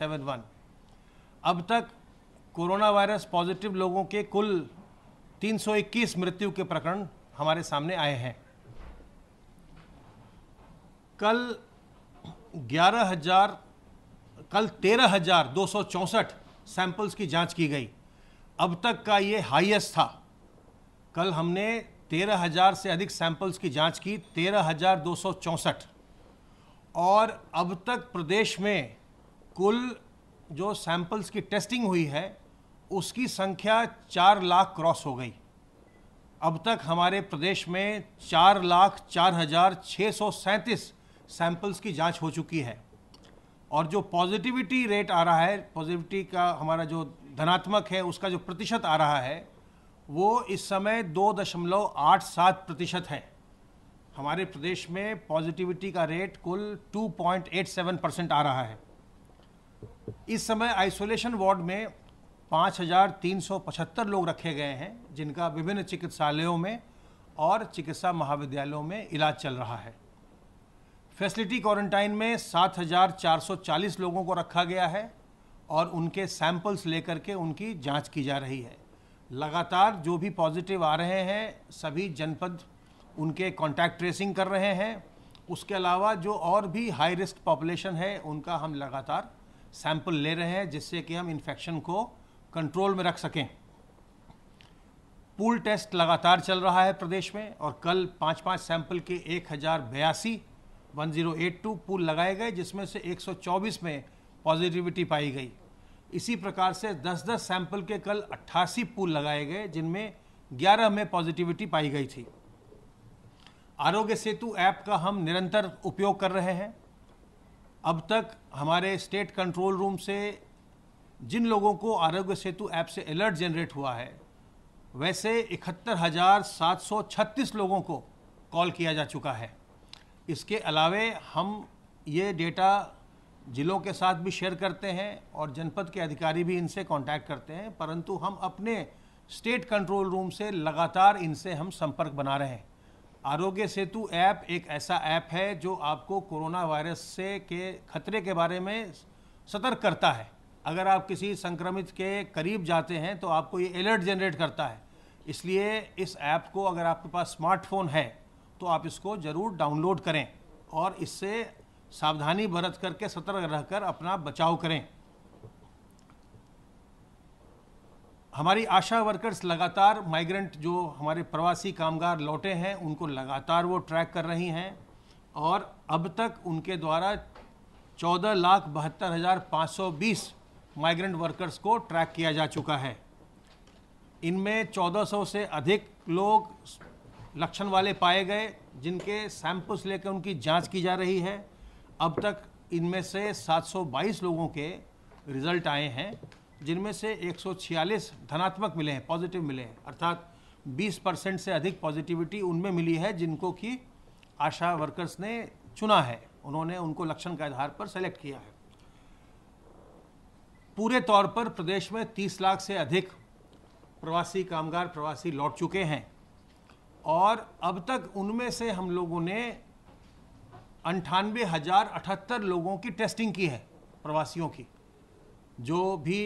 seven one अब तक corona virus positive लोगों के कुल 321 मृत्यु के प्रकरण हमारे सामने आए हैं कल ग्यारह हजार कल तेरह हजार दो सौ चौसठ सैंपल्स की जांच की गई अब तक का ये हाईएस्ट था कल हमने तेरह हजार से अधिक सैंपल्स की जांच की तेरह हजार दो सौ चौंसठ और अब तक प्रदेश में कुल जो सैंपल्स की टेस्टिंग हुई है उसकी संख्या चार लाख क्रॉस हो गई अब तक हमारे प्रदेश में चार लाख चार हज़ार छः सौ सैंतीस सैंपल्स की जांच हो चुकी है और जो पॉजिटिविटी रेट आ रहा है पॉजिटिविटी का हमारा जो धनात्मक है उसका जो प्रतिशत आ रहा है वो इस समय दो दशमलव आठ सात प्रतिशत है हमारे प्रदेश में पॉजिटिविटी का रेट कुल two point eight seven percent आ रहा है इस समय आइसोलेशन वार्ड में 5,375 लोग रखे गए हैं जिनका विभिन्न चिकित्सालयों में और चिकित्सा महाविद्यालयों में इलाज चल रहा है फैसिलिटी क्वारंटाइन में 7,440 लोगों को रखा गया है और उनके सैंपल्स लेकर के उनकी जांच की जा रही है लगातार जो भी पॉजिटिव आ रहे हैं सभी जनपद उनके कॉन्टैक्ट ट्रेसिंग कर रहे हैं उसके अलावा जो और भी हाई रिस्क पॉपुलेशन है उनका हम लगातार सैंपल ले रहे हैं जिससे कि हम इन्फेक्शन को कंट्रोल में रख सकें पूल टेस्ट लगातार चल रहा है प्रदेश में और कल पाँच पाँच सैंपल के एक हज़ार बयासी one zero eight two pool लगाए गए जिसमें से एक सौ चौबीस में पॉजिटिविटी पाई गई इसी प्रकार से दस दस सैंपल के कल अट्ठासी पूल लगाए गए जिनमें ग्यारह में पॉजिटिविटी पाई गई थी आरोग्य सेतु ऐप का हम निरंतर उपयोग कर रहे हैं अब तक हमारे स्टेट कंट्रोल रूम से जिन लोगों को आरोग्य सेतु ऐप से अलर्ट जनरेट हुआ है वैसे इकहत्तर हज़ार सात सौ छत्तीस लोगों को कॉल किया जा चुका है इसके अलावे हम ये डेटा ज़िलों के साथ भी शेयर करते हैं और जनपद के अधिकारी भी इनसे कांटेक्ट करते हैं परंतु हम अपने स्टेट कंट्रोल रूम से लगातार इनसे हम संपर्क बना रहे हैं आरोग्य सेतु ऐप एक ऐसा ऐप है जो आपको कोरोना वायरस से के खतरे के बारे में सतर्क करता है अगर आप किसी संक्रमित के करीब जाते हैं तो आपको ये अलर्ट जनरेट करता है इसलिए इस ऐप को अगर आपके पास स्मार्टफोन है तो आप इसको ज़रूर डाउनलोड करें और इससे सावधानी बरत करके सतर्क रहकर अपना बचाव करें हमारी आशा वर्कर्स लगातार माइग्रेंट जो हमारे प्रवासी कामगार लौटे हैं उनको लगातार वो ट्रैक कर रही हैं और अब तक उनके द्वारा चौदह लाख बहत्तर हज़ार पाँच सौ बीस माइग्रेंट वर्कर्स को ट्रैक किया जा चुका है इनमें चौदह सौ से अधिक लोग लक्षण वाले पाए गए जिनके सैंपल्स लेकर उनकी जांच की जा रही है अब तक इनमें से 722 लोगों के रिजल्ट आए हैं जिनमें से एक धनात्मक मिले हैं पॉजिटिव मिले हैं अर्थात 20 परसेंट से अधिक पॉजिटिविटी उनमें मिली है जिनको कि आशा वर्कर्स ने चुना है उन्होंने उनको लक्षण के आधार पर सेलेक्ट किया है पूरे तौर पर प्रदेश में 30 लाख से अधिक प्रवासी कामगार प्रवासी लौट चुके हैं और अब तक उनमें से हम लोगों ने अंठानवे हज़ार अठहत्तर लोगों की टेस्टिंग की है प्रवासियों की जो भी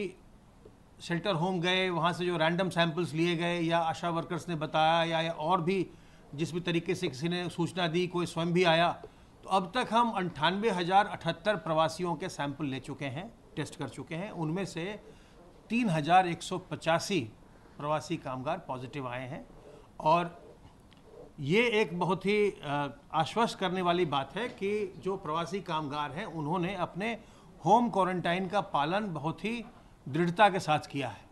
शेल्टर होम गए वहाँ से जो रैंडम सैंपल्स लिए गए या आशा वर्कर्स ने बताया या, या और भी जिस भी तरीके से किसी ने सूचना दी कोई स्वयं भी आया तो अब तक हम अंठानवे हज़ार अठहत्तर प्रवासियों के सैंपल ले चुके हैं टेस्ट कर चुके हैं उनमें से तीन हज़ार एक सौ पचासी प्रवासी कामगार पॉजिटिव आए हैं और ये एक बहुत ही आश्वस्त करने वाली बात है कि जो प्रवासी कामगार हैं उन्होंने अपने होम क्वारंटाइन का पालन बहुत ही दृढ़ता के साथ किया है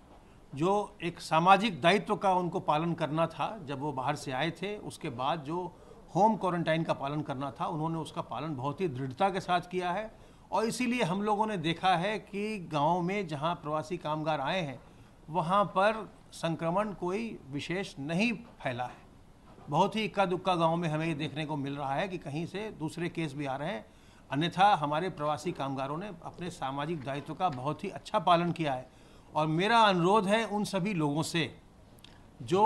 जो एक सामाजिक दायित्व का उनको पालन करना था जब वो बाहर से आए थे उसके बाद जो होम क्वारंटाइन का पालन करना था उन्होंने उसका पालन बहुत ही दृढ़ता के साथ किया है और इसीलिए हम लोगों ने देखा है कि गांव में जहां प्रवासी कामगार आए हैं वहां पर संक्रमण कोई विशेष नहीं फैला है बहुत ही इक्का दुक्का गाँव में हमें ये देखने को मिल रहा है कि कहीं से दूसरे केस भी आ रहे हैं अन्यथा हमारे प्रवासी कामगारों ने अपने सामाजिक दायित्व का बहुत ही अच्छा पालन किया है और मेरा अनुरोध है उन सभी लोगों से जो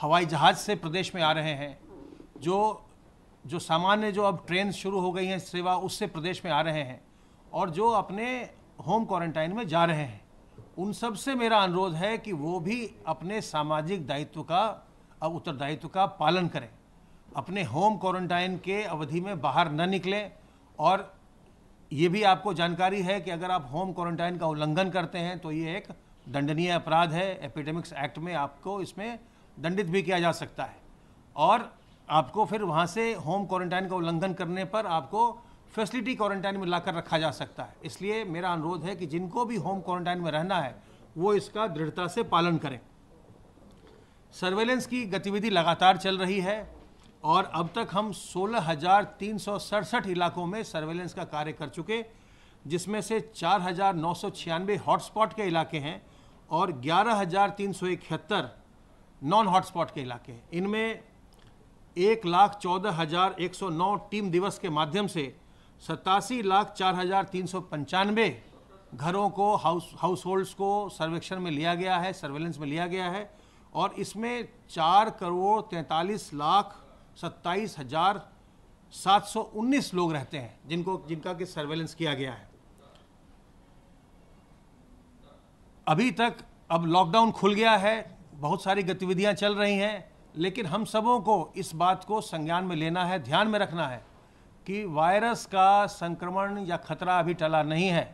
हवाई जहाज़ से प्रदेश में आ रहे हैं जो जो सामान्य जो अब ट्रेन शुरू हो गई हैं सेवा उससे प्रदेश में आ रहे हैं और जो अपने होम क्वारंटाइन में जा रहे हैं उन सब से मेरा अनुरोध है कि वो भी अपने सामाजिक दायित्व का अब उत्तरदायित्व का पालन करें अपने होम क्वारंटाइन के अवधि में बाहर न निकलें और ये भी आपको जानकारी है कि अगर आप होम क्वारंटाइन का उल्लंघन करते हैं तो ये एक दंडनीय अपराध है एपिडेमिक्स एक्ट में आपको इसमें दंडित भी किया जा सकता है और आपको फिर वहाँ से होम क्वारंटाइन का उल्लंघन करने पर आपको फैसिलिटी क्वारंटाइन में लाकर रखा जा सकता है इसलिए मेरा अनुरोध है कि जिनको भी होम क्वारंटाइन में रहना है वो इसका दृढ़ता से पालन करें सर्वेलेंस की गतिविधि लगातार चल रही है और अब तक हम सोलह इलाकों में सर्वेलेंस का कार्य कर चुके जिसमें से चार हॉटस्पॉट के इलाके हैं और ग्यारह नॉन हॉटस्पॉट के इलाके हैं इनमें एक लाख चौदह हज़ार एक सौ नौ टीम दिवस के माध्यम से सतासी लाख चार हज़ार तीन सौ पंचानवे घरों को हाउस हाउस होल्ड्स को सर्वेक्षण में लिया गया है सर्वेलेंस में लिया गया है और इसमें चार करोड़ तैंतालीस लाख सत्ताईस हज़ार सात सौ उन्नीस लोग रहते हैं जिनको जिनका कि सर्वेलेंस किया गया है अभी तक अब लॉकडाउन खुल गया है बहुत सारी गतिविधियां चल रही हैं लेकिन हम सबों को इस बात को संज्ञान में लेना है ध्यान में रखना है कि वायरस का संक्रमण या खतरा अभी टला नहीं है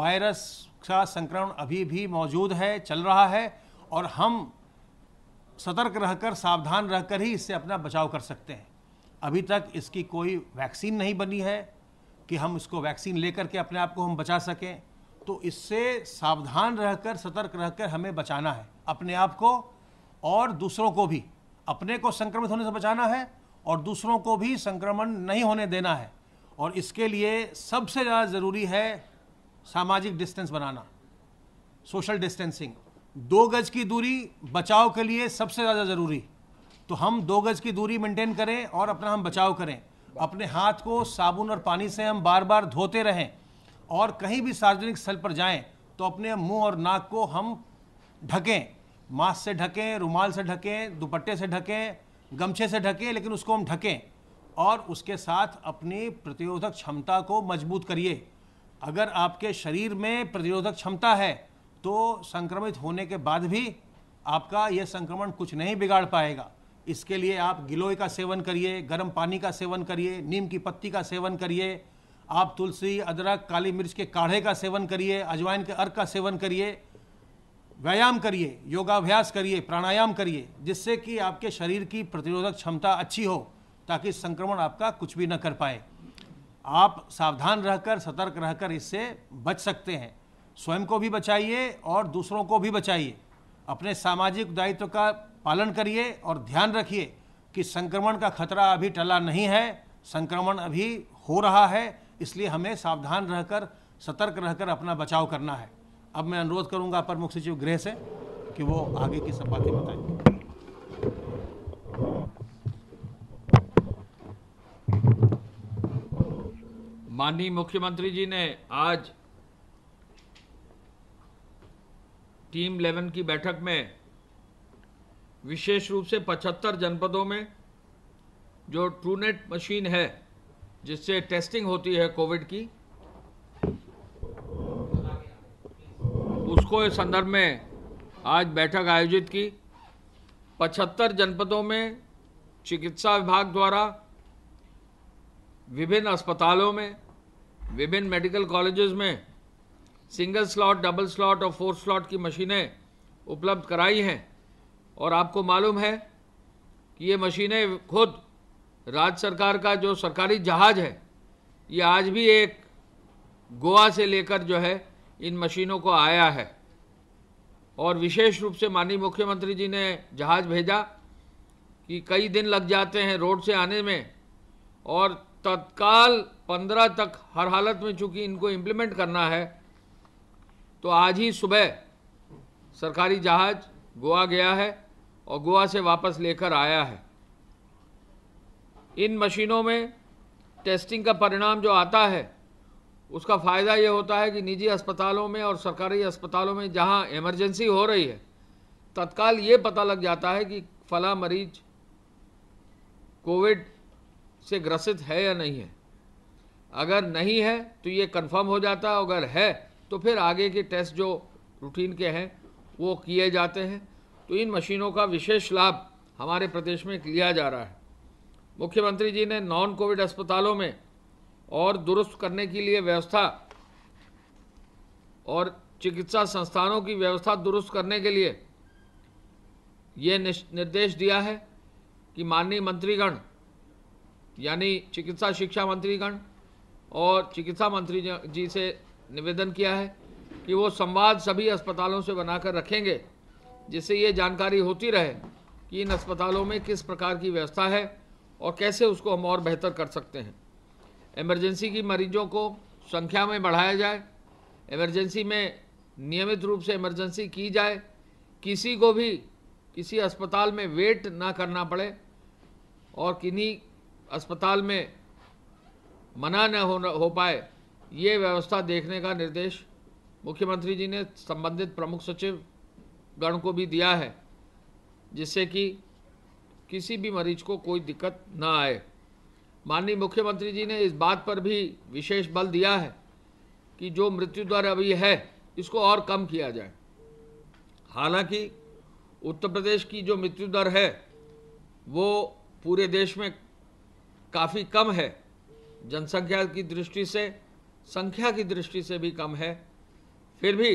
वायरस का संक्रमण अभी भी मौजूद है चल रहा है और हम सतर्क रहकर सावधान रहकर ही इससे अपना बचाव कर सकते हैं अभी तक इसकी कोई वैक्सीन नहीं बनी है कि हम इसको वैक्सीन लेकर के अपने आप को हम बचा सकें तो इससे सावधान रहकर सतर्क रहकर हमें बचाना है अपने आप को और दूसरों को भी अपने को संक्रमित होने से बचाना है और दूसरों को भी संक्रमण नहीं होने देना है और इसके लिए सबसे ज़्यादा ज़रूरी है सामाजिक डिस्टेंस बनाना सोशल डिस्टेंसिंग दो गज की दूरी बचाव के लिए सबसे ज़्यादा ज़रूरी तो हम दो गज की दूरी मेंटेन करें और अपना हम बचाव करें अपने हाथ को साबुन और पानी से हम बार बार धोते रहें और कहीं भी सार्वजनिक स्थल पर जाएं तो अपने मुंह और नाक को हम ढकें मास्क से ढकें रुमाल से ढकें दुपट्टे से ढकें गमछे से ढकें लेकिन उसको हम ढकें और उसके साथ अपनी प्रतिरोधक क्षमता को मजबूत करिए अगर आपके शरीर में प्रतिरोधक क्षमता है तो संक्रमित होने के बाद भी आपका यह संक्रमण कुछ नहीं बिगाड़ पाएगा इसके लिए आप गिलोय का सेवन करिए गर्म पानी का सेवन करिए नीम की पत्ती का सेवन करिए आप तुलसी अदरक काली मिर्च के काढ़े का सेवन करिए अजवाइन के अर्क का सेवन करिए व्यायाम करिए योगाभ्यास करिए प्राणायाम करिए जिससे कि आपके शरीर की प्रतिरोधक क्षमता अच्छी हो ताकि संक्रमण आपका कुछ भी न कर पाए आप सावधान रहकर सतर्क रहकर इससे बच सकते हैं स्वयं को भी बचाइए और दूसरों को भी बचाइए अपने सामाजिक दायित्व का पालन करिए और ध्यान रखिए कि संक्रमण का खतरा अभी टला नहीं है संक्रमण अभी हो रहा है इसलिए हमें सावधान रहकर सतर्क रहकर अपना बचाव करना है अब मैं अनुरोध करूंगा अपर मुख्य सचिव गृह से कि वो आगे की सब बातें बताएं माननीय मुख्यमंत्री जी ने आज टीम इलेवन की बैठक में विशेष रूप से 75 जनपदों में जो ट्रूनेट मशीन है जिससे टेस्टिंग होती है कोविड की उसको इस संदर्भ में आज बैठक आयोजित की 75 जनपदों में चिकित्सा विभाग द्वारा विभिन्न अस्पतालों में विभिन्न मेडिकल कॉलेजेस में सिंगल स्लॉट डबल स्लॉट और फोर स्लॉट की मशीनें उपलब्ध कराई हैं और आपको मालूम है कि ये मशीनें खुद राज्य सरकार का जो सरकारी जहाज़ है ये आज भी एक गोवा से लेकर जो है इन मशीनों को आया है और विशेष रूप से माननीय मुख्यमंत्री जी ने जहाज़ भेजा कि कई दिन लग जाते हैं रोड से आने में और तत्काल पंद्रह तक हर हालत में चूँकि इनको इम्प्लीमेंट करना है तो आज ही सुबह सरकारी जहाज़ गोवा गया है और गोवा से वापस लेकर आया है इन मशीनों में टेस्टिंग का परिणाम जो आता है उसका फ़ायदा ये होता है कि निजी अस्पतालों में और सरकारी अस्पतालों में जहाँ इमरजेंसी हो रही है तत्काल ये पता लग जाता है कि फला मरीज कोविड से ग्रसित है या नहीं है अगर नहीं है तो ये कंफर्म हो जाता है अगर है तो फिर आगे के टेस्ट जो रूटीन के हैं वो किए जाते हैं तो इन मशीनों का विशेष लाभ हमारे प्रदेश में लिया जा रहा है मुख्यमंत्री जी ने नॉन कोविड अस्पतालों में और दुरुस्त करने के लिए व्यवस्था और चिकित्सा संस्थानों की व्यवस्था दुरुस्त करने के लिए ये निर्देश दिया है कि माननीय मंत्रीगण यानी चिकित्सा शिक्षा मंत्रीगण और चिकित्सा मंत्री जी से निवेदन किया है कि वो संवाद सभी अस्पतालों से बनाकर रखेंगे जिससे ये जानकारी होती रहे कि इन अस्पतालों में किस प्रकार की व्यवस्था है और कैसे उसको हम और बेहतर कर सकते हैं इमरजेंसी की मरीजों को संख्या में बढ़ाया जाए इमरजेंसी में नियमित रूप से इमरजेंसी की जाए किसी को भी किसी अस्पताल में वेट ना करना पड़े और किन्हीं अस्पताल में मना न हो हो पाए ये व्यवस्था देखने का निर्देश मुख्यमंत्री जी ने संबंधित प्रमुख सचिव गण को भी दिया है जिससे कि किसी भी मरीज को कोई दिक्कत ना आए माननीय मुख्यमंत्री जी ने इस बात पर भी विशेष बल दिया है कि जो मृत्यु दर अभी है इसको और कम किया जाए हालांकि उत्तर प्रदेश की जो मृत्यु दर है वो पूरे देश में काफ़ी कम है जनसंख्या की दृष्टि से संख्या की दृष्टि से भी कम है फिर भी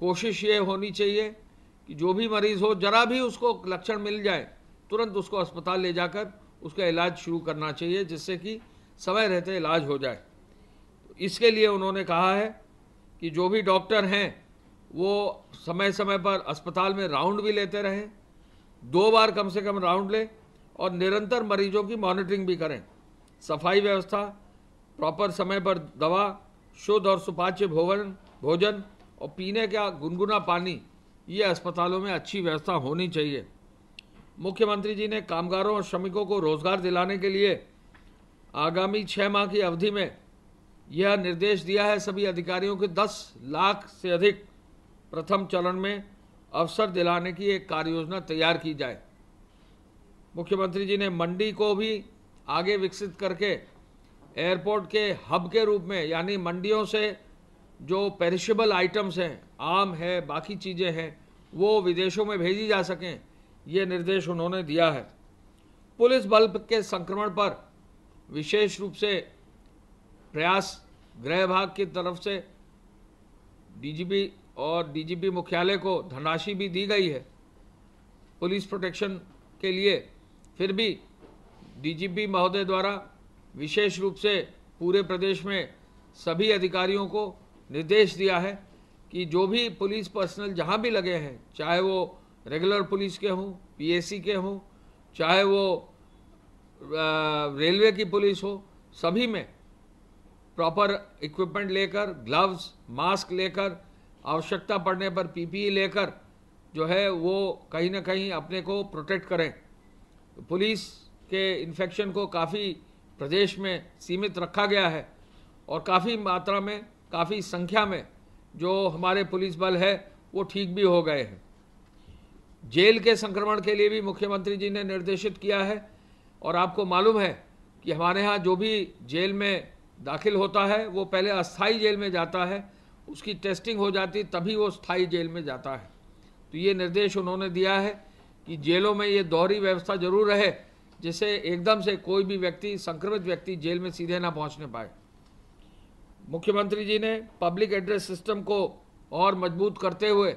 कोशिश ये होनी चाहिए कि जो भी मरीज़ हो जरा भी उसको लक्षण मिल जाए तुरंत उसको अस्पताल ले जाकर उसका इलाज शुरू करना चाहिए जिससे कि समय रहते इलाज हो जाए इसके लिए उन्होंने कहा है कि जो भी डॉक्टर हैं वो समय समय पर अस्पताल में राउंड भी लेते रहें दो बार कम से कम राउंड लें और निरंतर मरीजों की मॉनिटरिंग भी करें सफाई व्यवस्था प्रॉपर समय पर दवा शुद्ध और सुपाच्य भोजन भोजन और पीने का गुनगुना पानी ये अस्पतालों में अच्छी व्यवस्था होनी चाहिए मुख्यमंत्री जी ने कामगारों और श्रमिकों को रोजगार दिलाने के लिए आगामी छः माह की अवधि में यह निर्देश दिया है सभी अधिकारियों के 10 लाख से अधिक प्रथम चरण में अवसर दिलाने की एक कार्य योजना तैयार की जाए मुख्यमंत्री जी ने मंडी को भी आगे विकसित करके एयरपोर्ट के हब के रूप में यानी मंडियों से जो पेरिशेबल आइटम्स हैं आम है बाकी चीज़ें हैं वो विदेशों में भेजी जा सकें ये निर्देश उन्होंने दिया है पुलिस बल के संक्रमण पर विशेष रूप से प्रयास गृह विभाग की तरफ से डीजीपी और डीजीपी मुख्यालय को धनराशि भी दी गई है पुलिस प्रोटेक्शन के लिए फिर भी डीजीपी महोदय द्वारा विशेष रूप से पूरे प्रदेश में सभी अधिकारियों को निर्देश दिया है कि जो भी पुलिस पर्सनल जहाँ भी लगे हैं चाहे वो रेगुलर पुलिस के हों पीएसी के हों चाहे वो रेलवे की पुलिस हो सभी में प्रॉपर इक्विपमेंट लेकर ग्लव्स मास्क लेकर आवश्यकता पड़ने पर पीपीई लेकर जो है वो कहीं ना कहीं अपने को प्रोटेक्ट करें पुलिस के इन्फेक्शन को काफ़ी प्रदेश में सीमित रखा गया है और काफ़ी मात्रा में काफ़ी संख्या में जो हमारे पुलिस बल है वो ठीक भी हो गए हैं जेल के संक्रमण के लिए भी मुख्यमंत्री जी ने निर्देशित किया है और आपको मालूम है कि हमारे यहाँ जो भी जेल में दाखिल होता है वो पहले अस्थाई जेल में जाता है उसकी टेस्टिंग हो जाती तभी वो स्थाई जेल में जाता है तो ये निर्देश उन्होंने दिया है कि जेलों में ये दोहरी व्यवस्था जरूर रहे जिससे एकदम से कोई भी व्यक्ति संक्रमित व्यक्ति जेल में सीधे ना पहुंचने पाए मुख्यमंत्री जी ने पब्लिक एड्रेस सिस्टम को और मजबूत करते हुए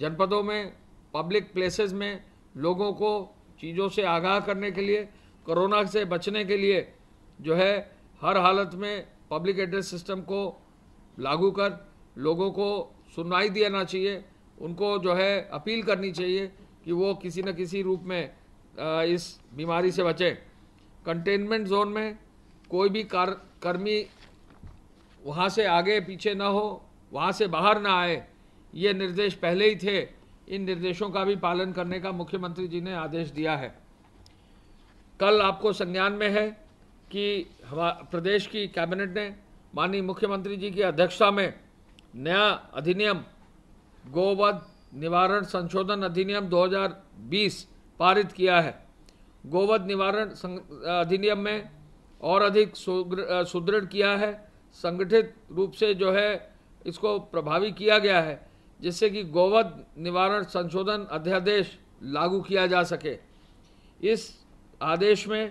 जनपदों में पब्लिक प्लेसेस में लोगों को चीज़ों से आगाह करने के लिए कोरोना से बचने के लिए जो है हर हालत में पब्लिक एड्रेस सिस्टम को लागू कर लोगों को सुनवाई देना चाहिए उनको जो है अपील करनी चाहिए कि वो किसी न किसी रूप में इस बीमारी से बचें कंटेनमेंट जोन में कोई भी कार कर्मी वहाँ से आगे पीछे ना हो वहाँ से बाहर ना आए ये निर्देश पहले ही थे इन निर्देशों का भी पालन करने का मुख्यमंत्री जी ने आदेश दिया है कल आपको संज्ञान में है कि प्रदेश की कैबिनेट ने माननीय मुख्यमंत्री जी की अध्यक्षता में नया अधिनियम गोवध निवारण संशोधन अधिनियम 2020 पारित किया है गोवध निवारण अधिनियम में और अधिक सुदृढ़ किया है संगठित रूप से जो है इसको प्रभावी किया गया है जिससे कि गोवध निवारण संशोधन अध्यादेश लागू किया जा सके इस आदेश में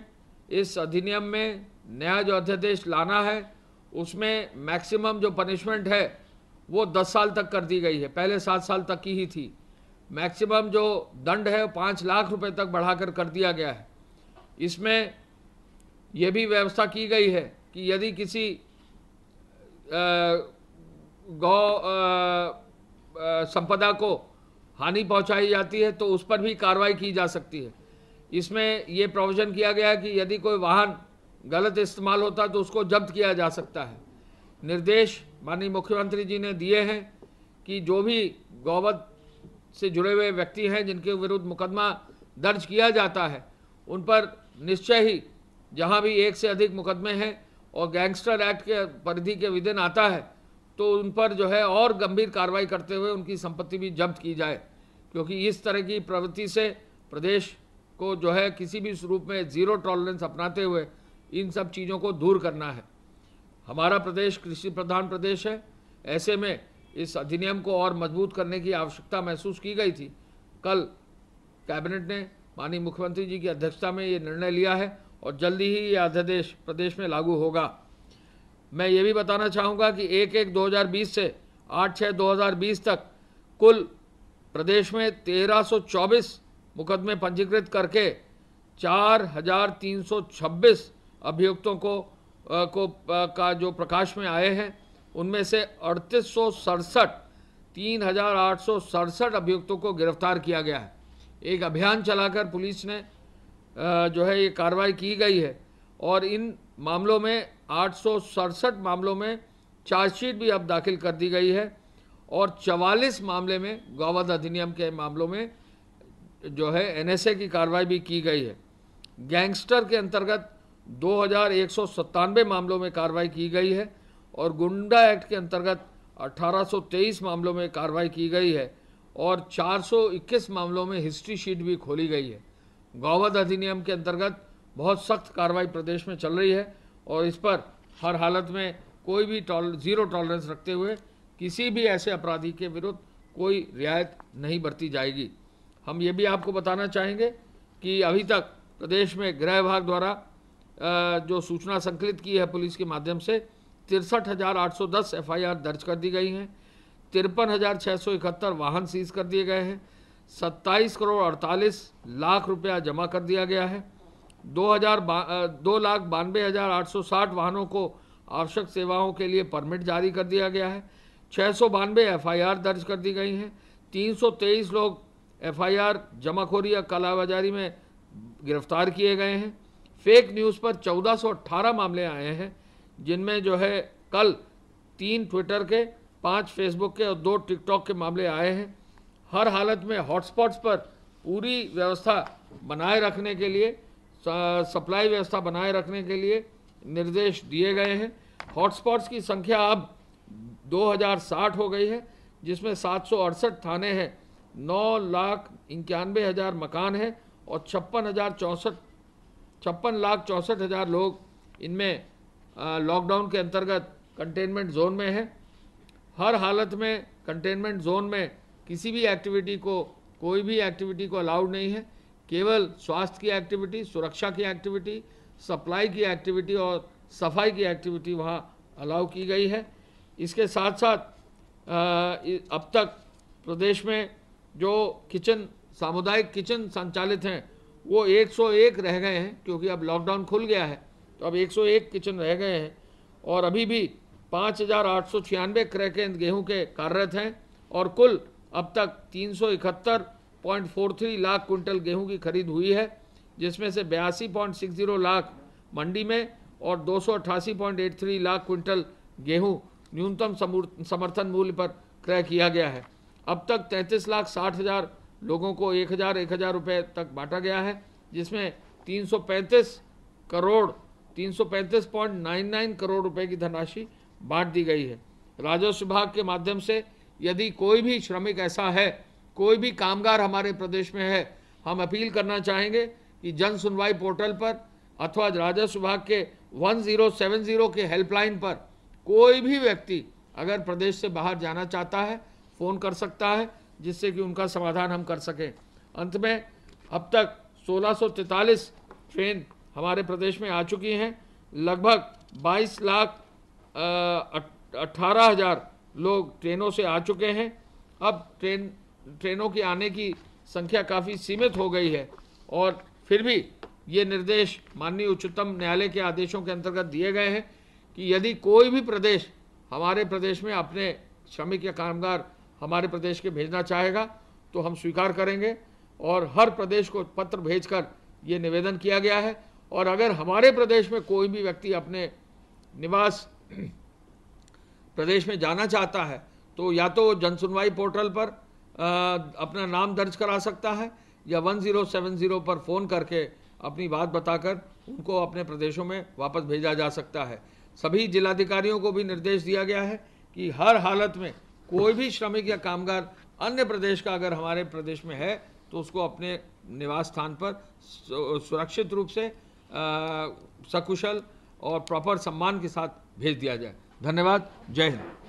इस अधिनियम में नया जो अध्यादेश लाना है उसमें मैक्सिमम जो पनिशमेंट है वो दस साल तक कर दी गई है पहले सात साल तक की ही थी मैक्सिमम जो दंड है पाँच लाख रुपए तक बढ़ाकर कर दिया गया है इसमें यह भी व्यवस्था की गई है कि यदि किसी गौ संपदा को हानि पहुंचाई जाती है तो उस पर भी कार्रवाई की जा सकती है इसमें ये प्रोविज़न किया गया कि यदि कोई वाहन गलत इस्तेमाल होता तो उसको जब्त किया जा सकता है निर्देश माननीय मुख्यमंत्री जी ने दिए हैं कि जो भी गौवध से जुड़े हुए व्यक्ति हैं जिनके विरुद्ध मुकदमा दर्ज किया जाता है उन पर निश्चय ही जहाँ भी एक से अधिक मुकदमे हैं और गैंगस्टर एक्ट के परिधि के विधिन आता है तो उन पर जो है और गंभीर कार्रवाई करते हुए उनकी संपत्ति भी जब्त की जाए क्योंकि इस तरह की प्रवृत्ति से प्रदेश को जो है किसी भी स्वरूप में ज़ीरो टॉलरेंस अपनाते हुए इन सब चीज़ों को दूर करना है हमारा प्रदेश कृषि प्रधान प्रदेश है ऐसे में इस अधिनियम को और मजबूत करने की आवश्यकता महसूस की गई थी कल कैबिनेट ने माननीय मुख्यमंत्री जी की अध्यक्षता में ये निर्णय लिया है और जल्दी ही ये अध्यादेश प्रदेश में लागू होगा मैं ये भी बताना चाहूँगा कि एक एक 2020 से आठ छः 2020 तक कुल प्रदेश में 1324 मुकदमे पंजीकृत करके 4326 अभियुक्तों को आ, को आ, का जो प्रकाश में आए हैं उनमें से अड़तीस सौ सड़सठ तीन हज़ार आठ सौ सड़सठ अभियुक्तों को गिरफ्तार किया गया है एक अभियान चलाकर पुलिस ने जो है ये कार्रवाई की गई है और इन मामलों में आठ सौ सड़सठ मामलों में चार्जशीट भी अब दाखिल कर दी गई है और चवालीस मामले में गौवध अधिनियम के मामलों में जो है एनएसए की कार्रवाई भी की गई है गैंगस्टर के अंतर्गत दो मामलों में कार्रवाई की गई है और गुंडा एक्ट के अंतर्गत 1823 मामलों में कार्रवाई की गई है और 421 मामलों में हिस्ट्री शीट भी खोली गई है गौवध अधिनियम के अंतर्गत बहुत सख्त कार्रवाई प्रदेश में चल रही है और इस पर हर हालत में कोई भी टॉल ज़ीरो टॉलरेंस रखते हुए किसी भी ऐसे अपराधी के विरुद्ध कोई रियायत नहीं बरती जाएगी हम ये भी आपको बताना चाहेंगे कि अभी तक प्रदेश में गृह विभाग द्वारा जो सूचना संकलित की है पुलिस के माध्यम से तिरसठ हज़ार आठ सौ दस एफ आई आर दर्ज कर दी गई हैं तिरपन हज़ार छः सौ इकहत्तर वाहन सीज कर दिए गए हैं सत्ताईस करोड़ अड़तालीस लाख रुपया जमा कर दिया गया है दो हज़ार दो लाख बानवे हज़ार आठ सौ साठ वाहनों को आवश्यक सेवाओं के लिए परमिट जारी कर दिया गया है छः सौ बानवे एफ आई आर दर्ज कर दी गई हैं तीन सौ तेईस लोग एफ आई आर जमाखोरी या कालाबाजारी में गिरफ्तार किए गए हैं फेक न्यूज़ पर चौदह सौ अट्ठारह मामले आए हैं जिनमें जो है कल तीन ट्विटर के पांच फेसबुक के और दो टिकटॉक के मामले आए हैं हर हालत में हॉटस्पॉट्स पर पूरी व्यवस्था बनाए रखने के लिए सप्लाई व्यवस्था बनाए रखने के लिए निर्देश दिए गए हैं हॉटस्पॉट्स की संख्या अब 2060 हो गई है जिसमें सात थाने हैं नौ लाख इक्यानवे हज़ार मकान हैं और छप्पन हज़ार चौंसठ छप्पन लाख चौंसठ हज़ार लोग इनमें लॉकडाउन के अंतर्गत कंटेनमेंट जोन में है हर हालत में कंटेनमेंट जोन में किसी भी एक्टिविटी को कोई भी एक्टिविटी को अलाउड नहीं है केवल स्वास्थ्य की एक्टिविटी सुरक्षा की एक्टिविटी सप्लाई की एक्टिविटी और सफाई की एक्टिविटी वहाँ अलाउ की गई है इसके साथ साथ अब तक प्रदेश में जो किचन सामुदायिक किचन संचालित हैं वो 101 रह गए हैं क्योंकि अब लॉकडाउन खुल गया है तो अब 101 किचन रह गए हैं और अभी भी पाँच हज़ार आठ सौ छियानवे क्रय केंद्र गेहूँ के कार्यरत हैं और कुल अब तक तीन सौ इकहत्तर पॉइंट फोर थ्री लाख कुंटल गेहूँ की खरीद हुई है जिसमें से बयासी पॉइंट सिक्स जीरो लाख मंडी में और दो सौ अट्ठासी पॉइंट एट थ्री लाख कुंटल गेहूँ न्यूनतम समर्थन मूल्य पर क्रय किया गया है अब तक तैंतीस लाख साठ हज़ार लोगों को एक हज़ार एक हज़ार रुपये तक बांटा गया है जिसमें तीन सौ पैंतीस करोड़ तीन करोड़ रुपए की धनराशि बांट दी गई है राजस्व विभाग के माध्यम से यदि कोई भी श्रमिक ऐसा है कोई भी कामगार हमारे प्रदेश में है हम अपील करना चाहेंगे कि जन सुनवाई पोर्टल पर अथवा राजस्व विभाग के 1070 के हेल्पलाइन पर कोई भी व्यक्ति अगर प्रदेश से बाहर जाना चाहता है फ़ोन कर सकता है जिससे कि उनका समाधान हम कर सकें अंत में अब तक सोलह ट्रेन हमारे प्रदेश में आ चुकी हैं लगभग 22 लाख अट्ठारह हज़ार लोग ट्रेनों से आ चुके हैं अब ट्रेन ट्रेनों की आने की संख्या काफ़ी सीमित हो गई है और फिर भी ये निर्देश माननीय उच्चतम न्यायालय के आदेशों के अंतर्गत दिए गए हैं कि यदि कोई भी प्रदेश हमारे प्रदेश में अपने श्रमिक या कामगार हमारे प्रदेश के भेजना चाहेगा तो हम स्वीकार करेंगे और हर प्रदेश को पत्र भेजकर ये निवेदन किया गया है और अगर हमारे प्रदेश में कोई भी व्यक्ति अपने निवास प्रदेश में जाना चाहता है तो या तो जनसुनवाई पोर्टल पर आ, अपना नाम दर्ज करा सकता है या 1070 पर फ़ोन करके अपनी बात बताकर उनको अपने प्रदेशों में वापस भेजा जा सकता है सभी जिलाधिकारियों को भी निर्देश दिया गया है कि हर हालत में कोई भी श्रमिक या कामगार अन्य प्रदेश का अगर हमारे प्रदेश में है तो उसको अपने निवास स्थान पर सुरक्षित रूप से सकुशल और प्रॉपर सम्मान के साथ भेज दिया जाए धन्यवाद जय हिंद